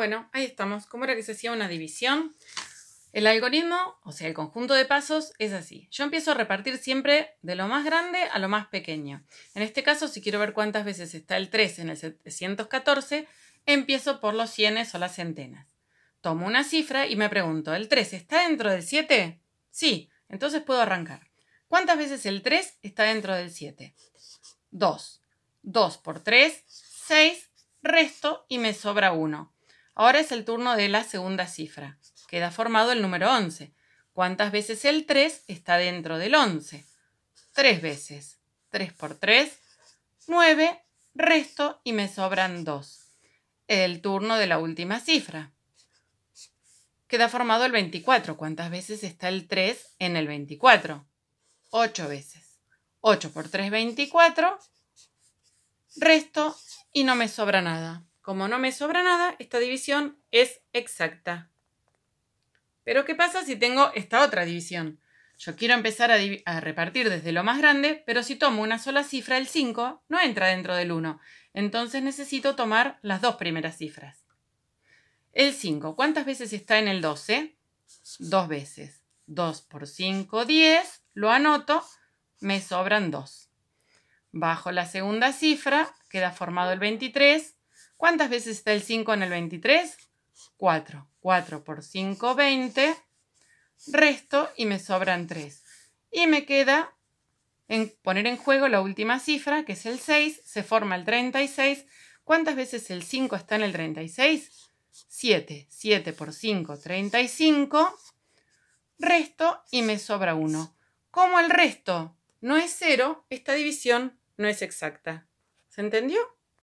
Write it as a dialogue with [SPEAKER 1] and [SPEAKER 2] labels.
[SPEAKER 1] Bueno, ahí estamos. ¿Cómo era que se hacía una división? El algoritmo, o sea, el conjunto de pasos, es así. Yo empiezo a repartir siempre de lo más grande a lo más pequeño. En este caso, si quiero ver cuántas veces está el 3 en el 714, empiezo por los cienes o las centenas. Tomo una cifra y me pregunto, ¿el 3 está dentro del 7? Sí, entonces puedo arrancar. ¿Cuántas veces el 3 está dentro del 7? 2. 2 por 3, 6, resto y me sobra 1. Ahora es el turno de la segunda cifra. Queda formado el número 11. ¿Cuántas veces el 3 está dentro del 11? Tres veces. 3 por 3, 9, resto y me sobran 2. El turno de la última cifra. Queda formado el 24. ¿Cuántas veces está el 3 en el 24? 8 veces. 8 por 3, 24. Resto y no me sobra nada. Como no me sobra nada, esta división es exacta. Pero ¿qué pasa si tengo esta otra división? Yo quiero empezar a, repartir desde lo más grande, pero si tomo una sola cifra, el 5 no entra dentro del 1. Entonces necesito tomar las dos primeras cifras. El 5, ¿cuántas veces está en el 12? Dos veces. 2 por 5, 10. Lo anoto, me sobran 2. Bajo la segunda cifra, queda formado el 23. ¿Cuántas veces está el 5 en el 23? 4. 4 por 5, 20. Resto y me sobran 3. Y me queda en poner en juego la última cifra, que es el 6. Se forma el 36. ¿Cuántas veces el 5 está en el 36? 7. 7 por 5, 35. Resto y me sobra 1. Como el resto no es 0, esta división no es exacta. ¿Se entendió?